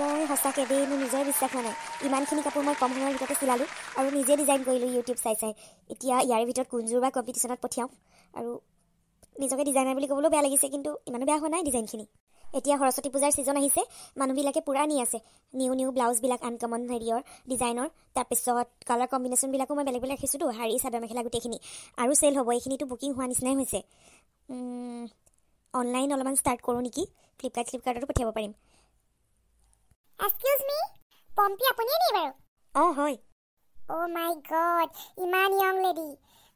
মই সঁচাকৈ দেই মোৰ নিজৰে বিশ্বাস হোৱা নাই ইমানখিনি কাপোৰ মই কম সময়ৰ ভিতৰতে চিলালোঁ আৰু নিজে ডিজাইন কৰিলোঁ ইউটিউব চাই চাই এতিয়া ইয়াৰে ভিতৰত কোনযোৰ বা কম্পিটিশ্যনত পঠিয়াওঁ আৰু নিজকে ডিজাইনাৰ বুলি ক'বলৈও বেয়া লাগিছে কিন্তু ইমানো বেয়া হোৱা নাই ডিজাইনখিনি এতিয়া সৰস্বতী পূজাৰ ছিজন আহিছে মানুহবিলাকে পূৰা নি আছে নিউ নিউ ব্লাউজবিলাক আনকমন হেৰিয়ৰ ডিজাইনৰ তাৰপিছত কালাৰ কম্বিনেশ্যনবিলাকো মই বেলেগ বেলেগ ৰাখিছোঁতো শাৰী চাদৰ মেখেলা গোটেইখিনি আৰু চেল হ'ব এইখিনিতো বুকিং হোৱা নিচিনাই হৈছে অনলাইন অলপমান ষ্টাৰ্ট কৰোঁ নেকি ফ্লিপকাৰ্ট ফ্লিপকাৰ্টতো পঠিয়াব পাৰিম এক্সকিউজ মি পম্পি আপুনি নেকি বাৰু অঁ হয় অ' মাই গড ইমান ইয়ং লেডি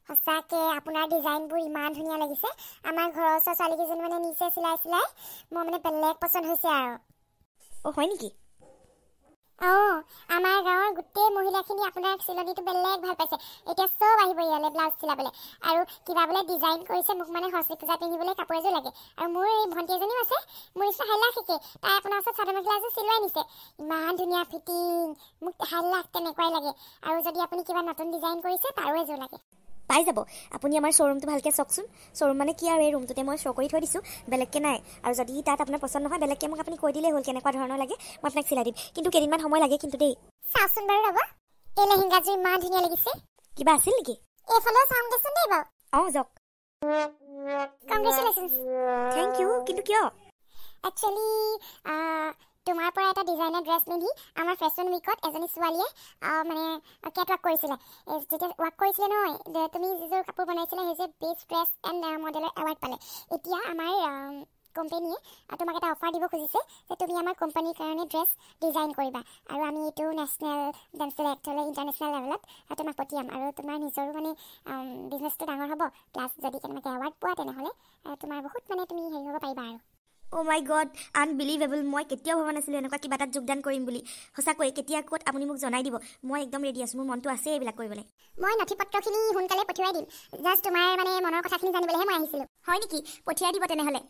সঁচাকে আপোনাৰ ডিজাইনবোৰ ইমান ধুনীয়া লাগিছে আমাৰ ঘৰৰ ওচৰৰ ছোৱালীকেইজনী মানে নিজে চিলাই চিলাই মই মানে বেলেগ পচন্দ হৈছে আৰু অঁ হয় নেকি আমাৰ গাঁৱৰ গোটেই মহিলাখিনি আপোনাক চিলনিটো বেলেগ ভাল পাইছে এতিয়া চব আহিব ইয়ালে ব্লাউজ চিলাবলে আৰু কিবা বোলে ডিজাইন কৰিছে মোক মানে সস্তি পূজা পিন্ধিবলৈ কাপোৰ এযোৰ লাগে আৰু মোৰ এই ভণ্টি এজনীও আছে মোৰ ইচ্ছা হেলাক শিকে তাই আপোনাৰ ওচৰত চাদৰ মেখেলা এযোৰ চিলোৱাই নিছে ইমান ধুনীয়া ফিটিং মোক হেলাক তেনেকুৱাই লাগে আৰু যদি আপুনি কিবা নতুন ডিজাইন কৰিছে তাৰো এযোৰ লাগে পাই যাব আপুনি আমাৰ শ্ব'ৰুমটো ভালকৈ চাওকচোন শ্ব'ৰুম মানে কি আৰু এই ৰুমটোতে মই শ্ব' কৰি থৈ দিছোঁ বেলেগকৈ নাই আৰু যদি তাত আপোনাৰ পচন্দ নহয় বেলেগকৈ মোক আপুনি কৈ দিলেই হ'ল কেনেকুৱা ধৰণৰ লাগে মই আপোনাক চিলাই দিম কিন্তু কেইদিনমান সময় লাগে কিন্তু দেই চাওকচোন বাৰু ৰ'ব এই লেহেংগাযোৰ ইমান ধুনীয়া লাগিছে কিবা আছিল নেকি এইফালে চাম দেচোন দেই বাৰু অঁ যাওক কংগ্ৰেচুলেশ্যন থেংক ইউ কিন্তু কিয় একচুৱেলি তোমাৰ পৰা এটা ডিজাইনাৰ ড্ৰেছ পিন্ধি আমাৰ ফেশ্বন উইকত এজনী ছোৱালীয়ে মানে কেট ৱাক কৰিছিলে যেতিয়া ৱাক কৰিছিলে নহয় তুমি যিযোৰ কাপোৰ বনাইছিলে সেইযোৰ বেষ্ট ড্ৰেছ এণ্ড মডেলৰ এৱাৰ্ড পালে এতিয়া আমাৰ কোম্পেনীয়ে তোমাক এটা অফাৰ দিব খুজিছে যে তুমি আমাৰ কোম্পানীৰ কাৰণে ড্ৰেছ ডিজাইন কৰিবা আৰু আমি এইটো নেশ্যনেল ডেঞ্চেল এক্টলে ইণ্টাৰনেশ্যনেল লেভেলত তোমাক পঠিয়াম আৰু তোমাৰ নিজৰো মানে বিজনেছটো ডাঙৰ হ'ব প্লাছ যদি কেনেবাকৈ এৱাৰ্ড পোৱা তেনেহ'লে তোমাৰ বহুত মানে তুমি হেৰি হ'ব পাৰিবা আৰু অ' মাই গড আনবিলিভেবল মই কেতিয়াও ভবা নাছিলোঁ এনেকুৱা কিবা এটাত যোগদান কৰিম বুলি সঁচাকৈ কেতিয়া ক'ত আপুনি মোক জনাই দিব মই একদম ৰেডি আছোঁ মোৰ মনটো আছে এইবিলাক কৰিবলৈ মই নথি পত্ৰখিনি সোনকালে পঠিয়াই দিম জাষ্ট তোমাৰ মানে মনৰ কথাখিনি জানিবলৈহে মই আহিছিলোঁ হয় নেকি পঠিয়াই দিব তেনেহ'লে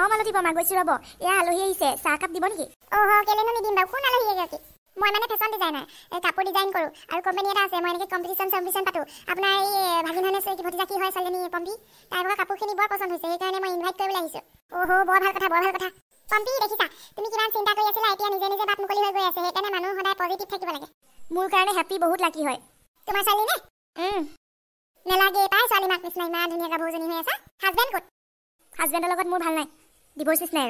অ মালতী বাৰু গৈছোঁ ৰ'ব এয়া আলহী আহিছে চাহকাপ দিব নেকি অ' কেলৈনো নিদিম বাৰু কোন আলহী আহিছে মই মানে ফেশ্বন ডিজাইনাৰ এই কাপোৰ ডিজাইন কৰোঁ আৰু কোম্পানী এটা আছে মই এনেকৈ কম্পিটিশ্যন চম্পিটিশ্যন পাতোঁ আপোনাৰ এই ভাগিনে ভতিজা কি হয় ছোৱালীজনী পম্পি তাৰ পৰা কাপোৰখিনি বৰ পচন্দ হৈছে সেইকাৰণে মই ইনভাইট কৰিবলৈ আহিছোঁ অ'হো বৰ ভাল কথা বৰ ভাল কথা পম্পি দেখিছা তুমি কিমান চিন্তা কৰি আছিলা এতিয়া নিজে নিজে বাট মুকলি হৈ গৈ আছে সেইকাৰণে মানুহ সদায় পজিটিভ থাকিব লাগে মোৰ কাৰণে হেপ্পী বহুত লাকি হয় তোমাৰ ছোৱালীনে নেলাগে পাই ছোৱালী মাক নিচিনা ইমান ধুনীয়া গাভৰুজনী হৈ আছা হাজবেণ্ড ক'ত হাজবেণ্ডৰ লগত মোৰ ভাল নাই ডিভৰ্চ নিচিনাই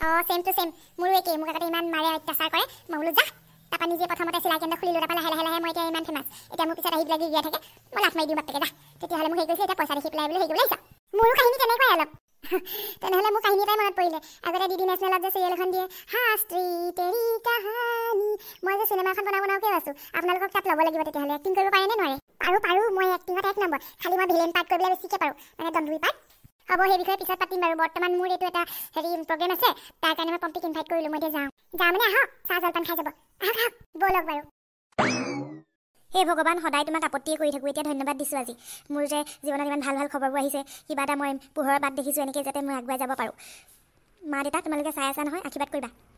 আৰু অঁ ছেম টু চেম মোৰো একেই মোক আগতে ইমান মাৰে অত্যাচাৰ কৰে মই বোলো যা তাৰপৰা নিজে প্ৰথমতে চিলাই কেন্দ্ৰ খুলিলোঁ তাৰপৰা লাহে লাহে লাহে মই এতিয়া ইমান ফেমাছ এতিয়া মোৰ পিছত আহি পেলাই গি থাকে মই লাভ মাৰি দিওঁ বাপেকে যা তেতিয়াহ'লে মই হেৰি কৈছে এতিয়া পইচা দেখি পেলাই বুলি হেৰি কৰিবলৈ আহিছা মোৰো কাহিনী তেনেকুৱাই অলপ তেনেহ'লে মোৰ কাহিনী এটাই মনত পৰিলে আগতে ডি নেশ্যনেলত যে চিৰিয়েল এখন দিয়ে শাস্ত্ৰী তেৰী কাহানী মই যে চিনেমা এখন বনাব নাওকে আছোঁ আপোনালোকক তাত ল'ব লাগিব তেতিয়াহ'লে এক্টিং কৰিব পাৰেনে নোৱাৰে পাৰোঁ পাৰোঁ মই এক্টিঙত এক নম্বৰ খালি মই ভিলেন পাৰ্ট কৰিবলৈ বেছিকৈ পাৰোঁ মানে দণ্ডুৰি পাৰ্ট হ'ব সেই বিষয়ে পিছত পাতিম বাৰু বৰ্তমান মোৰ এইটো এটা হেৰি প্ৰগ্ৰেম আছে তাৰ কাৰণে মই পম্পিক ইনভাইট কৰিলোঁ মই এতিয়া যাওঁ যাম মানে আহক চাহ জলপান খাই যাব আহক আহক ব'লক বাৰু হে ভগৱান সদায় তোমাক আপত্তিয়ে কৰি থাকোঁ এতিয়া ধন্যবাদ দিছোঁ আজি মোৰ যে জীৱনত ইমান ভাল ভাল খবৰবোৰ আহিছে কিবা এটা মই পোহৰৰ বাট দেখিছোঁ এনেকৈ যাতে মই আগুৱাই যাব পাৰোঁ মা দেউতা তোমালোকে চাই আছা নহয় আশীৰ্বাদ কৰিবা